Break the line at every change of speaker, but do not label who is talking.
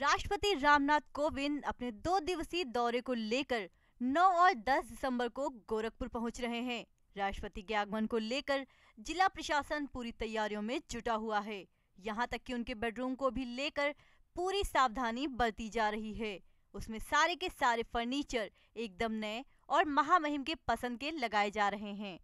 राष्ट्रपति रामनाथ कोविंद अपने दो दिवसीय दौरे को लेकर 9 और 10 दिसंबर को गोरखपुर पहुंच रहे हैं राष्ट्रपति के आगमन को लेकर जिला प्रशासन पूरी तैयारियों में जुटा हुआ है यहाँ तक कि उनके बेडरूम को भी लेकर पूरी सावधानी बरती जा रही है उसमें सारे के सारे फर्नीचर एकदम नए और महामहिम के पसंद के लगाए जा रहे हैं